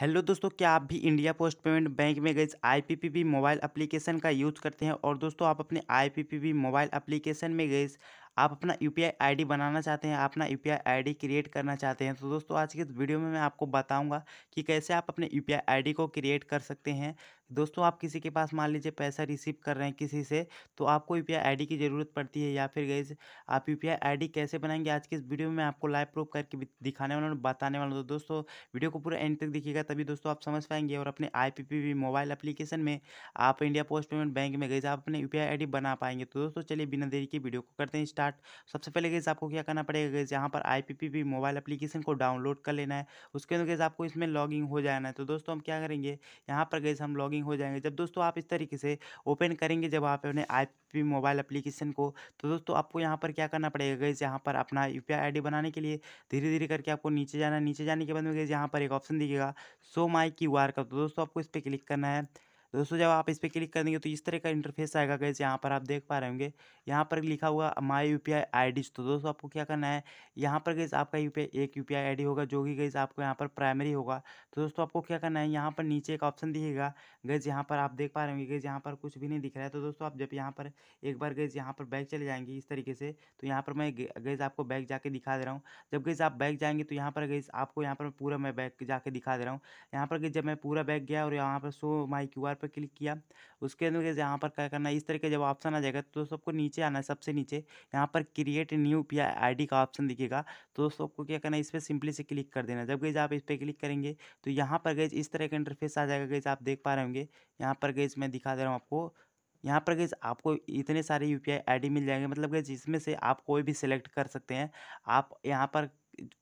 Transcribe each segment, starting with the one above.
hello दोस्तों क्या आप भी इंडिया पोस्ट पेमेंट बैंक में गई आईपीपीबी मोबाइल एप्लीकेशन का यूज़ करते हैं और दोस्तों आप अपने आईपीपीबी मोबाइल एप्लीकेशन में गई आप अपना यू पी बनाना चाहते हैं अपना यू पी क्रिएट करना चाहते हैं तो दोस्तों आज की इस वीडियो में मैं आपको बताऊंगा कि कैसे आप अपने यू पी को क्रिएट कर सकते हैं दोस्तों आप किसी के पास मान लीजिए पैसा रिसीव कर रहे हैं किसी से तो आपको यू पी की ज़रूरत पड़ती है या फिर गई आप यू पी कैसे बनाएंगे आज की इस वीडियो में मैं आपको लाइव प्रूफ करके दिखाने वाला हूँ बताने वाला हूँ तो दोस्तों वीडियो को पूरा एंड तक देखिएगा तभी दोस्तों आप समझ पाएंगे और अपने आई मोबाइल अप्लीकेशन में आप इंडिया पोस्ट पेमेंट बैंक में गई आप अपने यू पी बना पाएंगे तो दोस्तों चलिए बिना देरी के वीडियो को करते हैं स्टार्ट स्टार्ट सबसे पहले गैस आपको क्या करना पड़ेगा गैस यहाँ पर आई मोबाइल एप्लीकेशन को डाउनलोड कर लेना है उसके अंदर गैस आपको इसमें लॉगिंग हो जाना है तो दोस्तों हम क्या करेंगे यहाँ पर गैस हम लॉगिंग हो जाएंगे जब दोस्तों आप इस तरीके से ओपन करेंगे जब आप अपने आई मोबाइल अप्लीकेशन को तो दोस्तों आपको यहाँ पर क्या करना पड़ेगा गैस यहाँ पर अपना यू पी बनाने के लिए धीरे धीरे करके आपको नीचे जाना नीचे जाने के बाद में गैस यहाँ पर एक ऑप्शन दिखेगा सो माई क्यू का तो दोस्तों आपको इस पर क्लिक करना है तो दोस्तों जब आप इस पर क्लिक करेंगे तो इस तरह का इंटरफेस आएगा गैस यहाँ पर आप देख पा रहे होंगे यहाँ पर लिखा हुआ माई यू पी तो दोस्तों आपको क्या करना है यहाँ पर गैस आपका यू एक यू पी होगा जो कि गैस आपको यहाँ पर प्राइमरी होगा तो दोस्तों आपको क्या करना है यहाँ पर नीचे एक ऑप्शन दिखेगा गैस यहाँ पर आप देख पा रहे होंगे गैस यहाँ पर कुछ भी नहीं दिख रहा है तो दोस्तों आप जब यहाँ पर एक बार गैस यहाँ पर बैग चले जाएंगे इस तरीके से तो यहाँ पर मैं गैस आपको बैग जाके दिखा दे रहा हूँ जब गैस आप बैग जाएंगे तो यहाँ पर गैस आपको यहाँ पर पूरा मैं बैग जाके दिखा दे रहा हूँ यहाँ पर गैस जब मैं पूरा बैग गया और यहाँ पर सो माई क्यू आर पर क्लिक किया उसके अंदर यहाँ पर क्या करना है इस तरह का जब ऑप्शन आ जाएगा तो दोस्तों आपको नीचे आना है सबसे नीचे यहाँ पर क्रिएट न्यू पी आई का ऑप्शन दिखेगा तो दोस्तों आपको क्या करना है इस पर सिंपली से क्लिक कर देना जब गई आप इस पर क्लिक करेंगे तो यहाँ पर गई इस तरह का इंटरफेस आ जाएगा गई आप देख पा रहे होंगे यहाँ पर गई मैं दिखा दे रहा हूँ आपको यहाँ पर गई आपको इतने सारे यू पी मिल जाएंगे मतलब गई इसमें से आप कोई भी सिलेक्ट कर सकते हैं आप यहाँ पर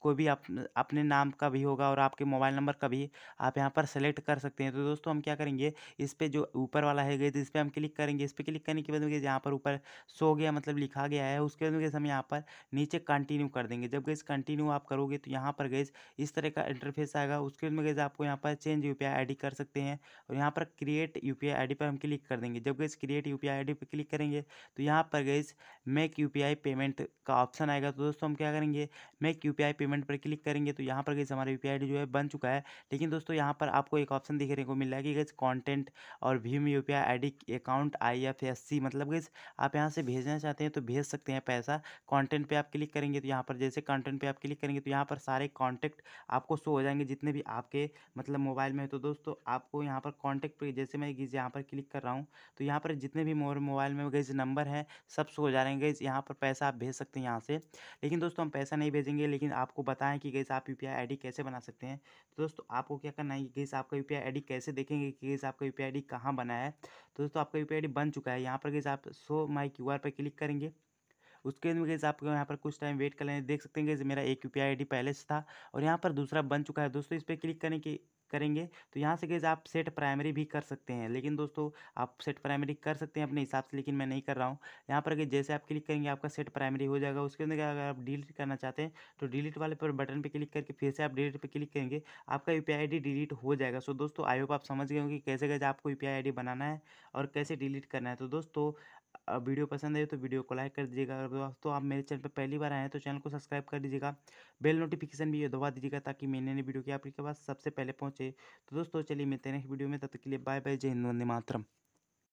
कोई भी आप अपने नाम का भी होगा और आपके मोबाइल नंबर का भी आप यहाँ पर सेलेक्ट कर सकते हैं तो दोस्तों हम क्या करेंगे इस पर जो ऊपर वाला है गए इस पर हम क्लिक करेंगे इस पर क्लिक करने के बाद में यहाँ पर ऊपर सो गया मतलब लिखा गया है उसके बाद में हम यहाँ पर नीचे कंटिन्यू कर देंगे जब गैस कंटिन्यू आप करोगे तो यहाँ पर गैस इस तरह का इंटरफेस आएगा उसके बाद में गैस आपको यहाँ पर चेंज यू पी कर सकते हैं और यहाँ पर क्रिएट यू पी पर हम क्लिक कर देंगे जब गैस क्रिएट यू पी पर क्लिक करेंगे तो यहाँ पर गैस मेक यू पेमेंट का ऑप्शन आएगा तो दोस्तों हम क्या करेंगे मेक यू यूपीआई पेमेंट पर क्लिक करेंगे तो यहाँ पर गई हमारा यूपीआई आईडी जो है बन चुका है लेकिन दोस्तों यहाँ पर आपको एक ऑप्शन देखने को मिल रहा है कि गैस कॉन्टेंट और भीम U P I account I F S C मतलब गैस आप यहाँ से भेजना चाहते हैं तो भेज सकते हैं पैसा कॉन्टेंट पर आप क्लिक करेंगे तो यहाँ पर जैसे कॉन्टेंट पर आप क्लिक करेंगे तो यहाँ पर सारे कॉन्टैक्ट आपको शो हो जाएंगे जितने भी आपके मतलब मोबाइल में है तो दोस्तों आपको यहाँ पर कॉन्टैक्ट पर जैसे मैं गीज यहाँ पर क्लिक कर रहा हूँ तो यहाँ पर जितने भी मोबाइल में गैस नंबर हैं सब शो हो जा रहे हैं गैस यहाँ पर पैसा आप भेज सकते हैं यहाँ से लेकिन दोस्तों हम पैसा नहीं भेजेंगे लेकिन आपको बताएं कि गैस आप यू पी कैसे बना सकते हैं तो दोस्तों आपको क्या करना है गैस आपका यू पी कैसे देखेंगे कि गैस आपका यू पी कहाँ बना है तो दोस्तों आपका यू पी बन चुका है यहाँ पर गैस आप सो माई क्यू आर पर क्लिक करेंगे उसके बाद गैस आपको यहाँ पर कुछ टाइम वेट कर लेंगे देख सकते हैं गैस मेरा एक यू पी पहले से था और यहाँ पर दूसरा बन चुका है दोस्तों इस पर क्लिक करें कि करेंगे तो यहाँ से गैस आप सेट प्राइमरी भी कर सकते हैं लेकिन दोस्तों आप सेट प्राइमरी कर सकते हैं अपने हिसाब से लेकिन मैं नहीं कर रहा हूँ यहाँ पर अगर जैसे आप क्लिक करेंगे आपका सेट प्राइमरी हो जाएगा उसके अंदर अगर आप डिलीट करना चाहते हैं तो डिलीट वाले पर बटन पर क्लिक करके फिर से आप डिलीट पर क्लिक करेंगे आपका यू पी डिलीट हो जाएगा सो दोस्तों आई होप आप समझ गए होंगे कैसे गैज आपको यू पी बनाना है और कैसे डिलीट करना है तो दोस्तों वीडियो पसंद आए तो वीडियो को लाइक कर दीजिएगा अगर दोस्तों आप मेरे चैनल पर पहली बार आए हैं तो चैनल को सब्सक्राइब कर दीजिएगा बेल नोटिफिकेशन भी दबा दीजिएगा ताकि मैंने नई वीडियो की आपके पास सबसे पहले पहुंचे तो दोस्तों चलिए मिलते हैं नेक्स्ट वीडियो में तब तक के लिए बाय बाय जय हिंद वंदे मातरम